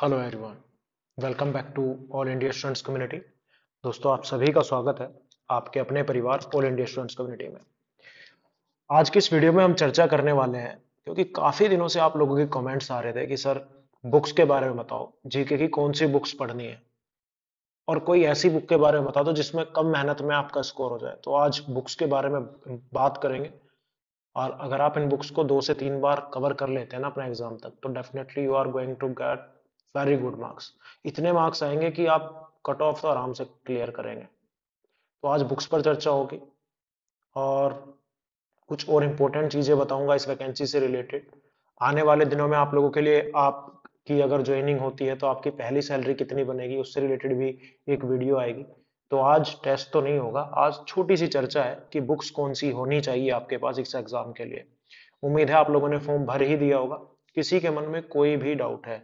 hello everyone welcome back to all India students community दोस्तों आप सभी का स्वागत है आपके अपने परिवार ऑल इंडिया स्टूडेंट्स कम्युनिटी में आज की इस वीडियो में हम चर्चा करने वाले हैं क्योंकि काफ़ी दिनों से आप लोगों के कमेंट्स आ रहे थे कि सर बुक्स के बारे में बताओ जीके की कौन सी बुक्स पढ़नी है और कोई ऐसी बुक के बारे में बता दो जिसमें कम मेहनत में आपका स्कोर हो जाए तो आज बुक्स के बारे में बात करेंगे और अगर आप इन बुक्स को दो से तीन बार कवर कर लेते हैं ना अपने एग्जाम तक तो definitely you are going to get very good marks इतने मार्क्स आएंगे कि आप कट ऑफ तो आराम से क्लियर करेंगे तो आज बुक्स पर चर्चा होगी और कुछ और इम्पोर्टेंट चीज़ें बताऊंगा इस वैकेंसी से रिलेटेड आने वाले दिनों में आप लोगों के लिए आपकी अगर ज्वाइनिंग होती है तो आपकी पहली सैलरी कितनी बनेगी उससे रिलेटेड भी एक वीडियो आएगी तो आज टेस्ट तो नहीं होगा आज छोटी सी चर्चा है कि बुक्स कौन सी होनी चाहिए आपके पास इस एग्जाम के लिए उम्मीद है आप लोगों ने फॉर्म भर ही दिया होगा किसी के मन में कोई भी डाउट है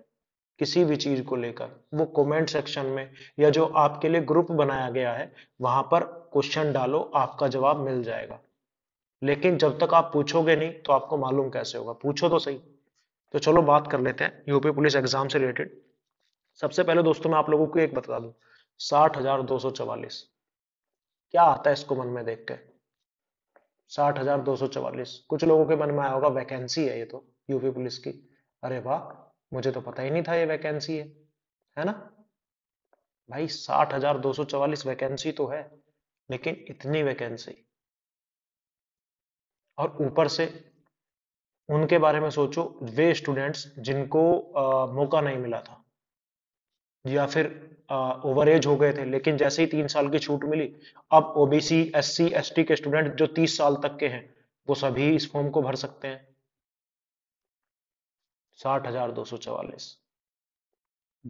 किसी भी चीज को लेकर वो कमेंट सेक्शन में या जो आपके लिए ग्रुप बनाया गया है वहां पर क्वेश्चन डालो आपका जवाब मिल जाएगा लेकिन जब तक आप पूछोगे नहीं तो आपको मालूम कैसे होगा पूछो तो सही तो चलो बात कर लेते हैं यूपी पुलिस एग्जाम से रिलेटेड सबसे पहले दोस्तों मैं आप लोगों को एक बता दू साठ हजार दो सौ चवालीस क्या आता है इसको मन में देख के साठ हजार दो सौ चवालीस कुछ लोगों के मन में आया होगा वैकेंसी है ये तो यूपी पुलिस की अरे वाह मुझे तो पता ही नहीं था ये वैकेंसी है है ना भाई साठ हजार दो सौ चवालीस वैकेंसी तो है लेकिन इतनी वैकेंसी और ऊपर से उनके बारे में सोचो वे स्टूडेंट्स जिनको आ, मौका नहीं मिला था या फिर ओवर एज हो गए थे लेकिन जैसे ही तीन साल की छूट मिली अब ओबीसी एससी एसटी के स्टूडेंट जो तीस साल तक के हैं वो सभी इस फॉर्म को भर सकते हैं साठ हजार दो सौ चवालीस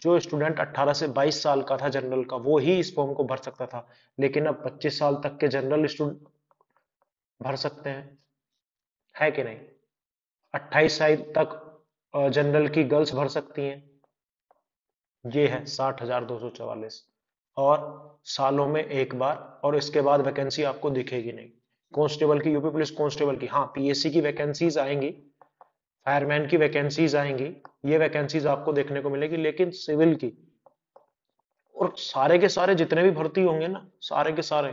जो स्टूडेंट 18 से 22 साल का था जनरल का वो ही इस फॉर्म को भर सकता था लेकिन अब 25 साल तक के जनरल स्टूडेंट भर सकते हैं है कि नहीं 28 साल तक जनरल की गर्ल्स भर सकती हैं ये है साठ हजार दो सौ चवालीस और सालों में एक बार और इसके बाद वैकेंसी आपको दिखेगी नहीं कांस्टेबल की यूपी पुलिस कांस्टेबल की हाँ पीएससी की वैकेंसीज आएंगी फायरमैन की वैकेंसीज आएंगी ये वैकेंसीज आपको देखने को मिलेगी लेकिन सिविल की और सारे के सारे जितने भी भर्ती होंगे ना सारे के सारे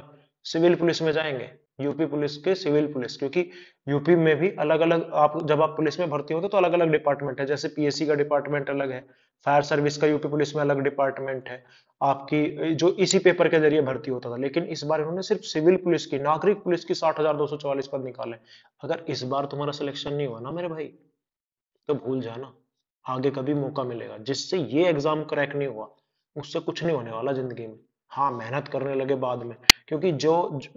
सिविल पुलिस में जाएंगे यूपी पुलिस के सिविल पुलिस क्योंकि यूपी में भी अलग अलग आप जब आप पुलिस में भर्ती होते तो अलग अलग डिपार्टमेंट है जैसे पीएससी का डिपार्टमेंट अलग है फायर सर्विस का यूपी पुलिस में अलग डिपार्टमेंट है आपकी जो इसी पेपर के जरिए भर्ती होता था लेकिन इस बार इन्होंने सिर्फ सिविल पुलिस की नागरिक पुलिस की साठ पद निकाले अगर इस बार तुम्हारा सिलेक्शन नहीं हुआ ना मेरे भाई तो भूल जाना आगे कभी मौका मिलेगा जिससे ये एग्जाम क्रैक नहीं हुआ उससे कुछ नहीं होने वाला जिंदगी में हाँ मेहनत करने लगे बाद में क्योंकि जो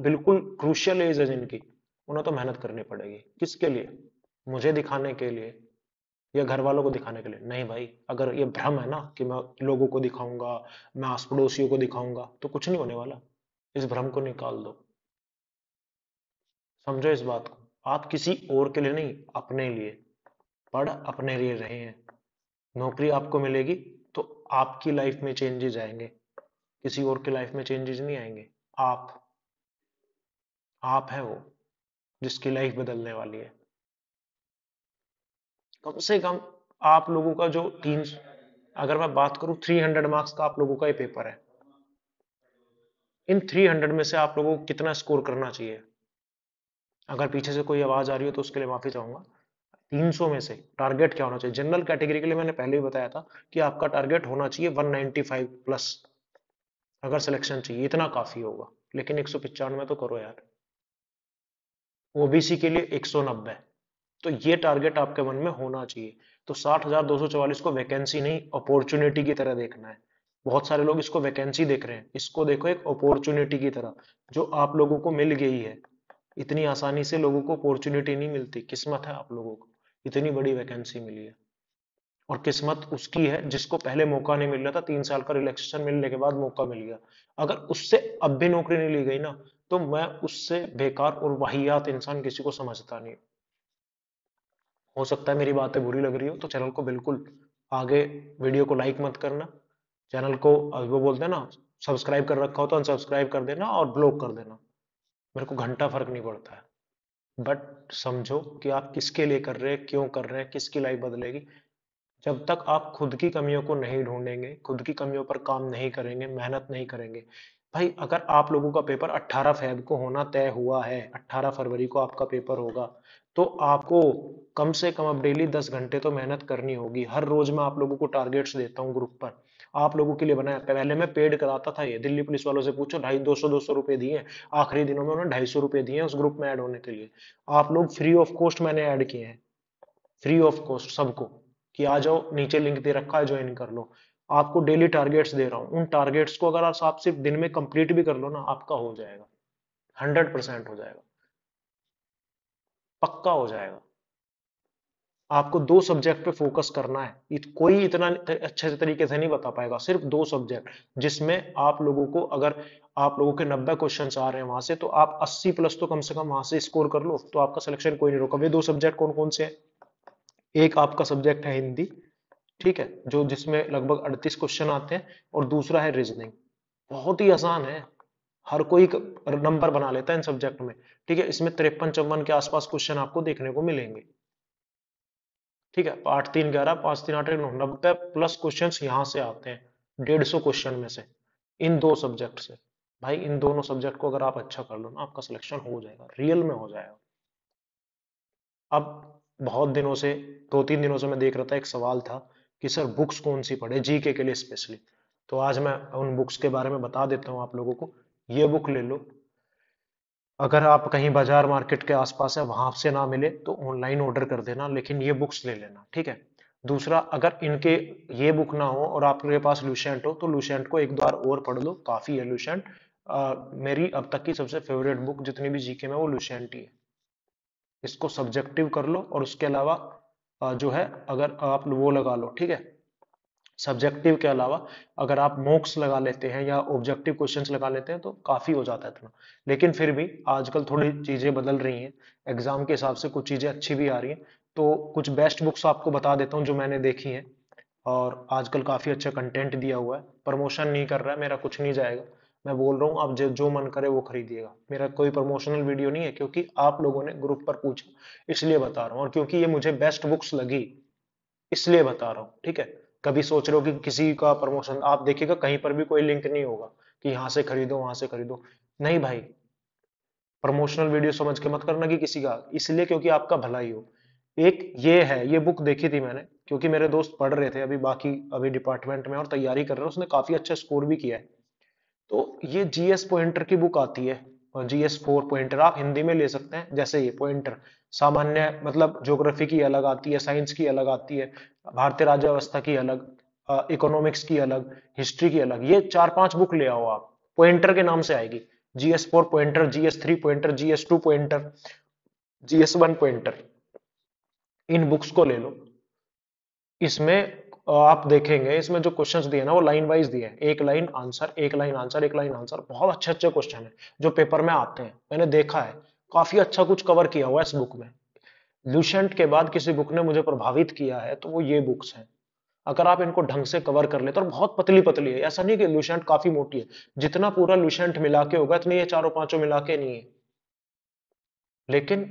बिल्कुल क्रूशियल एज है जिनकी उन्हें तो मेहनत करनी पड़ेगी किसके लिए मुझे दिखाने के लिए या घर वालों को दिखाने के लिए नहीं भाई अगर ये भ्रम है ना कि मैं लोगों को दिखाऊंगा मैं आस पड़ोसियों को दिखाऊंगा तो कुछ नहीं होने वाला इस भ्रम को निकाल दो समझो इस बात को आप किसी और के लिए नहीं अपने लिए पढ़ अपने लिए रहे हैं नौकरी आपको मिलेगी तो आपकी लाइफ में चेंजेस आएंगे किसी और की लाइफ में चेंजेस नहीं आएंगे आप आप है वो जिसकी लाइफ बदलने वाली है कम से कम आप लोगों का जो तीन अगर मैं बात करूं थ्री हंड्रेड मार्क्स का आप लोगों का ये पेपर है इन थ्री हंड्रेड में से आप लोगों को कितना स्कोर करना चाहिए अगर पीछे से कोई आवाज आ रही हो तो उसके लिए माफी चाहूंगा 300 में से टारगेट क्या होना चाहिए जनरल कैटेगरी के लिए मैंने पहले भी बताया था कि आपका टारगेट होना चाहिए 195 प्लस अगर सिलेक्शन चाहिए इतना काफी होगा लेकिन एक में तो करो यार ओबीसी के लिए 190 तो ये टारगेट आपके मन में होना चाहिए तो 60,244 को वैकेंसी नहीं अपॉर्चुनिटी की तरह देखना है बहुत सारे लोग इसको वैकेंसी देख रहे हैं इसको देखो एक अपॉर्चुनिटी की तरह जो आप लोगों को मिल गई है इतनी आसानी से लोगों को अपॉर्चुनिटी नहीं मिलती किस्मत है आप लोगों को इतनी बड़ी वैकेंसी मिली है और किस्मत उसकी है जिसको पहले मौका नहीं मिल रहा था तीन साल का रिलैक्सेशन मिलने के बाद मौका मिल गया अगर उससे अब भी नौकरी नहीं ली गई ना तो मैं उससे बेकार और वाहियात इंसान किसी को समझता नहीं हो सकता है मेरी बातें बुरी लग रही हो तो चैनल को बिल्कुल आगे वीडियो को लाइक मत करना चैनल को वो बोलते हैं ना सब्सक्राइब कर रखा हो तो अनसब्सक्राइब कर देना और ब्लॉक कर देना मेरे को घंटा फर्क नहीं पड़ता है बट समझो कि आप किसके लिए कर रहे हैं क्यों कर रहे हैं किसकी लाइफ बदलेगी जब तक आप खुद की कमियों को नहीं ढूंढेंगे खुद की कमियों पर काम नहीं करेंगे मेहनत नहीं करेंगे भाई अगर आप लोगों का पेपर 18 फेब को होना तय हुआ है 18 फरवरी को आपका पेपर होगा तो आपको कम से कम अब डेली दस घंटे तो मेहनत करनी होगी हर रोज मैं आप लोगों को टारगेट्स देता हूँ ग्रुप पर आप लोगों के लिए बनाया पहले मैं पेड कराता था ये दिल्ली पुलिस वालों से पूछो ढाई दो सौ दो सौ रुपए दिए आखिरी दिनों में उन्होंने ढाई सौ रुपए दिए उस ग्रुप में ऐड होने के लिए आप लोग फ्री ऑफ कॉस्ट मैंने ऐड किए हैं फ्री ऑफ कॉस्ट सबको कि आ जाओ नीचे लिंक दे रखा है ज्वाइन कर लो आपको डेली टारगेट्स दे रहा हूँ उन टारगेट्स को अगर आप सिर्फ दिन में कंप्लीट भी कर लो ना आपका हो जाएगा हंड्रेड परसेंट हो जाएगा पक्का हो जाएगा आपको दो सब्जेक्ट पे फोकस करना है कोई इतना अच्छे तरीके से नहीं बता पाएगा सिर्फ दो सब्जेक्ट जिसमें आप लोगों को अगर आप लोगों के 90 क्वेश्चन आ रहे हैं वहां से तो आप 80 प्लस तो कम से कम वहां से स्कोर कर लो तो आपका सिलेक्शन कोई नहीं रोका वे दो सब्जेक्ट कौन कौन से है एक आपका सब्जेक्ट है हिंदी ठीक है जो जिसमें लगभग अड़तीस क्वेश्चन आते हैं और दूसरा है रीजनिंग बहुत ही आसान है हर कोई नंबर बना लेता है इन सब्जेक्ट में ठीक है इसमें तिरपन चौवन के आसपास क्वेश्चन आपको देखने को मिलेंगे ठीक है आठ तीन ग्यारह पांच तीन आठ एक नौ नब्बे प्लस क्वेश्चन यहाँ से आते हैं डेढ़ सौ क्वेश्चन में से इन दो सब्जेक्ट से भाई इन दोनों सब्जेक्ट को अगर आप अच्छा कर लो ना आपका सिलेक्शन हो जाएगा रियल में हो जाएगा अब बहुत दिनों से दो तीन दिनों से मैं देख रहा था एक सवाल था कि सर बुक्स कौन सी पढ़े जी के लिए स्पेशली तो आज मैं उन बुक्स के बारे में बता देता हूँ आप लोगों को ये बुक ले लो अगर आप कहीं बाजार मार्केट के आसपास है वहां से ना मिले तो ऑनलाइन ऑर्डर कर देना लेकिन ये बुक्स ले लेना ठीक है दूसरा अगर इनके ये बुक ना हो और आपके पास लुशेंट हो तो लुशेंट को एक बार और पढ़ लो काफी है लुशेंट मेरी अब तक की सबसे फेवरेट बुक जितनी भी जीके में वो लुशेंट ही है इसको सब्जेक्टिव कर लो और उसके अलावा जो है अगर आप वो लगा लो ठीक है सब्जेक्टिव के अलावा अगर आप मोक्स लगा लेते हैं या ऑब्जेक्टिव क्वेश्चंस लगा लेते हैं तो काफ़ी हो जाता है इतना लेकिन फिर भी आजकल थोड़ी चीज़ें बदल रही हैं एग्ज़ाम के हिसाब से कुछ चीज़ें अच्छी भी आ रही हैं तो कुछ बेस्ट बुक्स आपको बता देता हूँ जो मैंने देखी हैं और आजकल काफ़ी अच्छा कंटेंट दिया हुआ है प्रमोशन नहीं कर रहा है मेरा कुछ नहीं जाएगा मैं बोल रहा हूँ आप जो जो मन करे वो खरीदिएगा मेरा कोई प्रमोशनल वीडियो नहीं है क्योंकि आप लोगों ने ग्रुप पर पूछा इसलिए बता रहा हूँ और क्योंकि ये मुझे बेस्ट बुक्स लगी इसलिए बता रहा हूँ ठीक है कभी सोच रहे हो कि किसी का प्रमोशन आप देखिएगा कहीं पर भी कोई लिंक नहीं होगा कि यहाँ से खरीदो वहां से खरीदो नहीं भाई प्रमोशनल वीडियो समझ के मत करना कि किसी का इसलिए क्योंकि आपका भला ही हो एक ये है ये बुक देखी थी मैंने क्योंकि मेरे दोस्त पढ़ रहे थे अभी बाकी अभी डिपार्टमेंट में और तैयारी कर रहे हैं उसने काफी अच्छा स्कोर भी किया है तो ये जीएस पॉइंटर की बुक आती है जी एस फोर पॉइंटर आप हिंदी में ले सकते हैं जैसे ये पॉइंटर सामान्य मतलब ज्योग्राफी की अलग आती है साइंस की अलग आती है भारतीय राज्य व्यवस्था की अलग इकोनॉमिक्स की अलग हिस्ट्री की अलग ये चार पांच बुक ले आओ आप पॉइंटर के नाम से आएगी GS four pointer GS three pointer GS two pointer GS one pointer इन बुक्स को ले लो इसमें आप देखेंगे इसमें जो क्वेश्चंस दिए ना वो लाइन वाइज दिए हैं एक लाइन आंसर एक लाइन आंसर एक लाइन आंसर बहुत अच्छे अच्छे क्वेश्चन है जो पेपर में आते हैं मैंने देखा है काफी अच्छा कुछ कवर किया हुआ है इस बुक में लूसेंट के बाद किसी बुक ने मुझे प्रभावित किया है तो वो ये बुक्स हैं अगर आप इनको ढंग से कवर कर ले तो बहुत पतली पतली है ऐसा नहीं कि लूसेंट काफी मोटी है जितना पूरा लूसेंट मिला के होगा इतनी ये चारों पांचों मिला के नहीं है लेकिन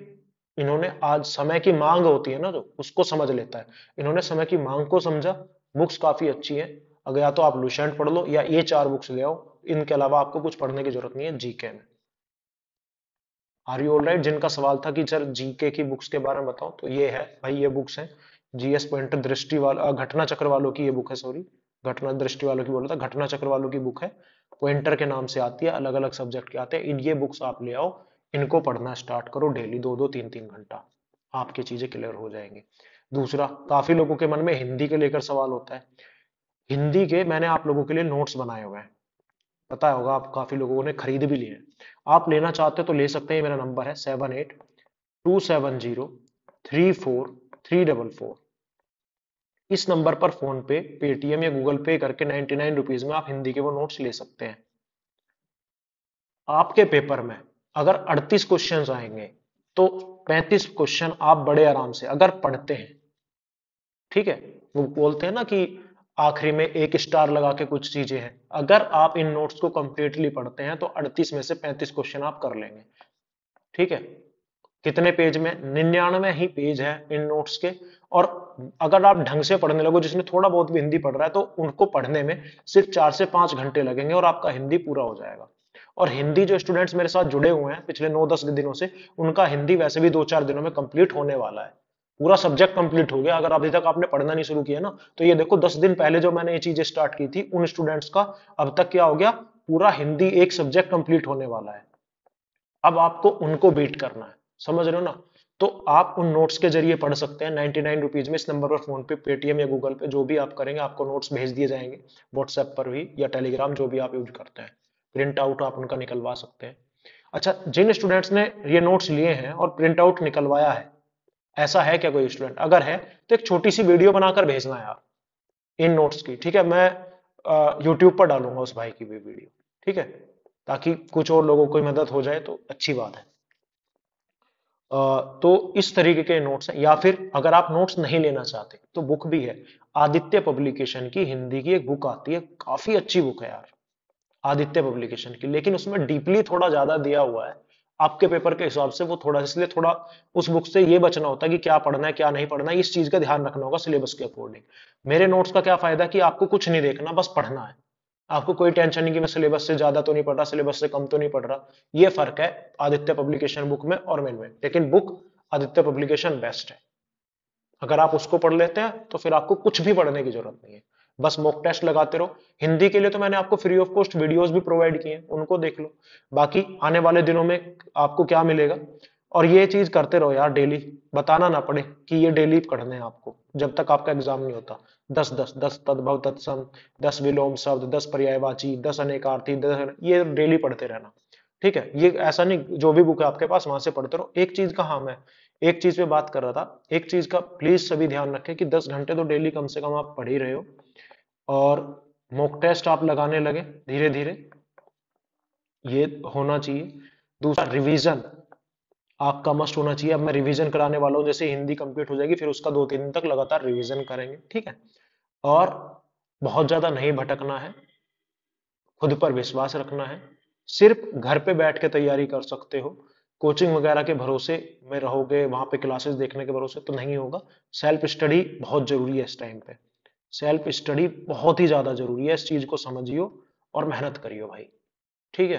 इन्होंने आज समय की मांग होती है ना जो तो उसको समझ लेता है इन्होंने समय की मांग को समझा बुक्स काफी अच्छी है अगर या तो आप लुशेंट पढ़ लो या ये चार बुक्स ले आओ इनके अलावा आपको कुछ पढ़ने की जरूरत नहीं है जीके में आर यू राइट जिनका सवाल था कि सर जीके की बुक्स के बारे में बताओ तो ये है भाई ये बुक्स है जीएस पॉइंट दृष्टि वाला घटना चक्र वालों की ये बुक है सॉरी घटना दृष्टि वालों की बोल रहा था घटना चक्र वालों की बुक है पॉइंटर के नाम से आती है अलग अलग सब्जेक्ट के आते हैं इन ये बुक्स आप ले आओ इनको पढ़ना स्टार्ट करो डेली दो दो तीन तीन घंटा आपकी चीजें क्लियर हो जाएंगी दूसरा काफी लोगों के मन में हिंदी के लेकर सवाल होता है हिंदी के मैंने आप लोगों के लिए नोट्स बनाए हुए हैं पता होगा आप काफी लोगों ने खरीद भी लिए आप लेना चाहते हो तो ले सकते हैं मेरा नंबर है seven eight two seven zero three four three double four इस नंबर पर फोन पे पेटीएम या गूगल पे करके नाइनटी नाइन रुपीज में आप हिंदी के वो नोट्स ले सकते हैं आपके पेपर में अगर 38 क्वेश्चंस आएंगे तो 35 क्वेश्चन आप बड़े आराम से अगर पढ़ते हैं ठीक है वो बोलते हैं ना कि आखिरी में एक स्टार लगा के कुछ चीजें हैं अगर आप इन नोट्स को कंप्लीटली पढ़ते हैं तो 38 में से 35 क्वेश्चन आप कर लेंगे ठीक है कितने पेज में निन्यानवे ही पेज है इन नोट्स के और अगर आप ढंग से पढ़ने लगो जिसने थोड़ा बहुत भी हिंदी पढ़ रहा है तो उनको पढ़ने में सिर्फ चार से पांच घंटे लगेंगे और आपका हिंदी पूरा हो जाएगा और हिंदी जो स्टूडेंट्स मेरे साथ जुड़े हुए हैं पिछले नौ दस दिनों से उनका हिंदी वैसे भी दो चार दिनों में कंप्लीट होने वाला है पूरा सब्जेक्ट कंप्लीट हो गया अगर अभी तक आपने पढ़ना नहीं शुरू किया ना तो ये देखो दस दिन पहले जो मैंने ये चीजें स्टार्ट की थी उन स्टूडेंट्स का अब तक क्या हो गया पूरा हिंदी एक सब्जेक्ट कंप्लीट होने वाला है अब आपको उनको बीट करना है समझ रहे हो ना तो आप उन नोट्स के जरिए पढ़ सकते हैं नाइनटी नाइन रुपीज में इस नंबर पर फोन पे पेटीएम या गूगल पे जो भी आप करेंगे आपको नोट्स भेज दिए जाएंगे व्हाट्सएप पर भी या टेलीग्राम जो भी आप यूज करते हैं प्रिंट आउट आप उनका निकलवा सकते हैं अच्छा जिन स्टूडेंट्स ने ये नोट्स लिए हैं और प्रिंट आउट निकलवाया है ऐसा है क्या कोई स्टूडेंट अगर है तो एक छोटी सी वीडियो बनाकर भेजना है आप इन नोट्स की ठीक है मैं यूट्यूब पर डालूंगा उस भाई की भी वीडियो ठीक है ताकि कुछ और लोगों को मदद हो जाए तो अच्छी बात है आ, तो इस तरीके के नोट्स हैं या फिर अगर आप नोट्स नहीं लेना चाहते तो बुक भी है आदित्य पब्लिकेशन की हिंदी की एक बुक आती है काफी अच्छी बुक है यार आदित्य पब्लिकेशन की लेकिन उसमें डीपली थोड़ा ज्यादा दिया हुआ है आपके पेपर के हिसाब से वो थोड़ा इसलिए थोड़ा उस बुक से ये बचना होता है कि क्या पढ़ना है क्या नहीं पढ़ना है इस चीज का ध्यान रखना होगा सिलेबस के अकॉर्डिंग मेरे नोट्स का क्या फायदा कि आपको कुछ नहीं देखना बस पढ़ना है आपको कोई टेंशन नहीं कि मैं सिलेबस से ज्यादा तो नहीं पढ़ रहा सिलेबस से कम तो नहीं पढ़ रहा ये फर्क है आदित्य पब्लिकेशन बुक में और मेन में लेकिन बुक आदित्य पब्लिकेशन बेस्ट है अगर आप उसको पढ़ लेते हैं तो फिर आपको कुछ भी पढ़ने की जरूरत नहीं है बस मॉक टेस्ट लगाते रहो हिंदी के लिए तो मैंने आपको फ्री ऑफ कॉस्ट वीडियोस भी प्रोवाइड किए हैं उनको देख लो बाकी आने वाले दिनों में आपको क्या मिलेगा और ये चीज करते रहो यार डेली बताना ना पड़े कि ये डेली पढ़ने हैं आपको जब तक आपका एग्जाम नहीं होता दस दस दस तद्भव तत्सम दस विलोम शब्द दस पर्यायवाची दस अनेकार्थी दस ये डेली पढ़ते रहना ठीक है ये ऐसा नहीं जो भी बुक है आपके पास वहां से पढ़ते रहो एक चीज का हम हाँ है एक चीज पे बात कर रहा था एक चीज का प्लीज सभी ध्यान रखें कि 10 घंटे तो डेली कम से कम आप पढ़ ही रहे हो और मॉक टेस्ट आप लगाने लगे धीरे धीरे ये होना चाहिए दूसरा रिवीजन आपका मस्ट होना चाहिए अब मैं रिवीजन कराने वाला हूँ जैसे हिंदी कंप्लीट हो जाएगी फिर उसका दो तीन दिन तक लगातार रिवीजन करेंगे ठीक है और बहुत ज्यादा नहीं भटकना है खुद पर विश्वास रखना है सिर्फ घर पे बैठ के तैयारी कर सकते हो कोचिंग वगैरह के भरोसे में रहोगे वहां पे क्लासेस देखने के भरोसे तो नहीं होगा सेल्फ स्टडी बहुत ज़रूरी है इस टाइम पे सेल्फ स्टडी बहुत ही ज़्यादा ज़रूरी है इस चीज़ को समझियो और मेहनत करियो भाई ठीक है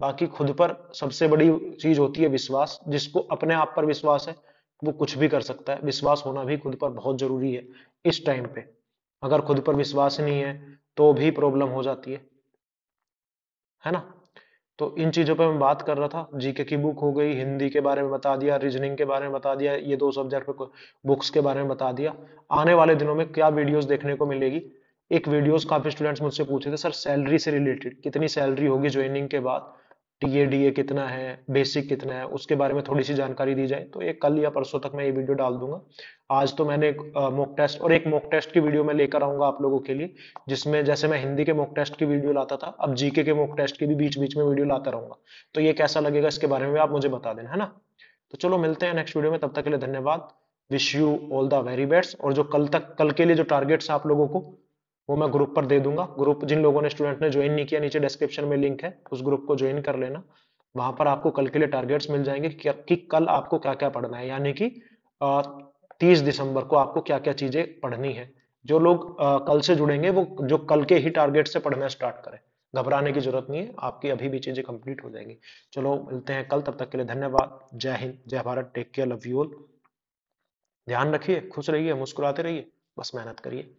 बाकी खुद पर सबसे बड़ी चीज़ होती है विश्वास जिसको अपने आप पर विश्वास है वो कुछ भी कर सकता है विश्वास होना भी खुद पर बहुत ज़रूरी है इस टाइम पे अगर खुद पर विश्वास नहीं है तो भी प्रॉब्लम हो जाती है है ना तो इन चीज़ों पर मैं बात कर रहा था जीके की बुक हो गई हिंदी के बारे में बता दिया रीजनिंग के बारे में बता दिया ये दो सब्जेक्ट पे बुक्स के बारे में बता दिया आने वाले दिनों में क्या वीडियोस देखने को मिलेगी एक वीडियोस काफ़ी स्टूडेंट्स मुझसे पूछे थे सर सैलरी से रिलेटेड कितनी सैलरी होगी ज्वाइनिंग के बाद डी ए कितना है बेसिक कितना है उसके बारे में थोड़ी सी जानकारी दी जाए तो ये कल या परसों तक मैं ये वीडियो डाल दूंगा आज तो मैंने एक मॉक टेस्ट और एक मॉक टेस्ट की वीडियो मैं लेकर आऊंगा आप लोगों के लिए जिसमें जैसे मैं हिंदी के मॉक टेस्ट की वीडियो लाता था अब जीके के मॉक टेस्ट की भी बीच बीच में वीडियो लाता रहूंगा तो ये कैसा लगेगा इसके बारे में आप मुझे बता देना है ना तो चलो मिलते हैं नेक्स्ट वीडियो में तब तक के लिए धन्यवाद wish you all the very best और जो कल तक कल के लिए जो टारगेट्स आप लोगों को वो मैं ग्रुप पर दे दूंगा ग्रुप जिन लोगों ने स्टूडेंट ने ज्वाइन नहीं किया नीचे डिस्क्रिप्शन में लिंक है उस ग्रुप को ज्वाइन कर लेना वहां पर आपको कल के लिए टारगेट्स मिल जाएंगे कि, कल आपको क्या क्या पढ़ना है यानी कि तीस दिसंबर को आपको क्या क्या चीजें पढ़नी है जो लोग कल से जुड़ेंगे वो जो कल के ही टारगेट से पढ़ना स्टार्ट करें घबराने की जरूरत नहीं है आपकी अभी भी चीजें कंप्लीट हो जाएंगी चलो मिलते हैं कल तब तक के लिए धन्यवाद जय हिंद जय Bharat take care love you all ध्यान रखिए खुश रहिए मुस्कुराते रहिए बस मेहनत करिए